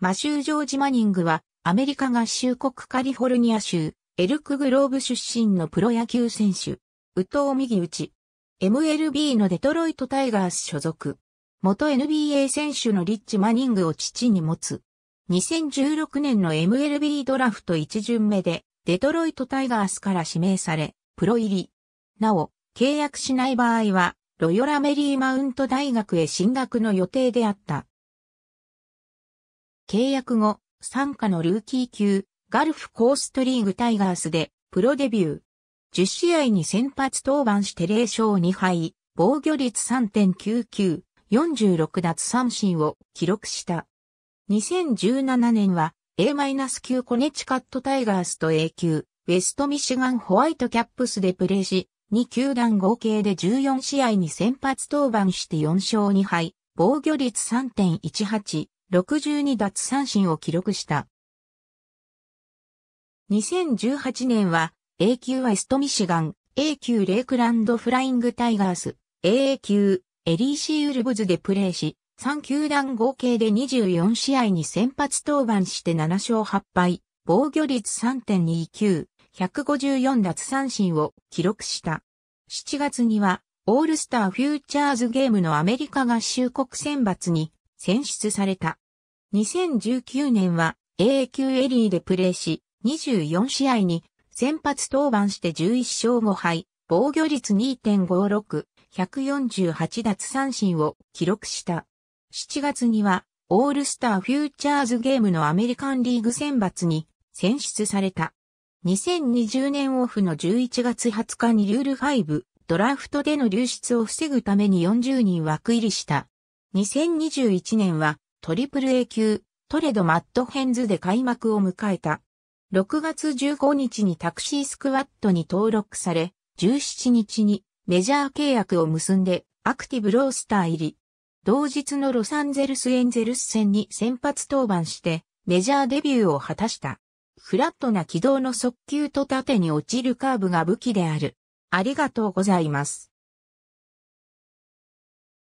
マシュー・ジョージ・マニングは、アメリカ合衆国カリフォルニア州、エルクグローブ出身のプロ野球選手。宇藤右打ち。MLB のデトロイトタイガース所属。元 NBA 選手のリッチ・マニングを父に持つ。2016年の MLB ドラフト1巡目で、デトロイトタイガースから指名され、プロ入り。なお、契約しない場合は、ロヨラメリーマウント大学へ進学の予定であった。契約後、参加のルーキー級、ガルフコーストリーグタイガースで、プロデビュー。10試合に先発登板して0勝2敗、防御率3.99、46奪三振を記録した。2017年は A-9 コネチカットタイガースと A 級、ウェストミシガンホワイトキャップスでプレーし、2球団合計で14試合に先発登板して4勝2敗、防御率3.18、62奪三振を記録した。2018年は A 級ウエストミシガン、A 級レイクランドフライングタイガース、AA 級エリーシーウルブズでプレーし、3球団合計で24試合に先発登板して7勝8敗、防御率3.29、154奪三振を記録した。7月には、オールスターフューチャーズゲームのアメリカ合衆国選抜に選出された。2019年は A 級エリーでプレーし、24試合に先発登板して11勝5敗、防御率2.56、148奪三振を記録した。7月には、オールスターフューチャーズゲームのアメリカンリーグ選抜に選出された。2020年オフの11月20日にルール5、ドラフトでの流出を防ぐために40人枠入りした。2021年はトリプル A 級トレドマットヘンズで開幕を迎えた。6月15日にタクシースクワットに登録され、17日にメジャー契約を結んでアクティブロースター入り。同日のロサンゼルスエンゼルス戦に先発登板してメジャーデビューを果たした。フラットな軌道の速球と縦に落ちるカーブが武器である。ありがとうございます。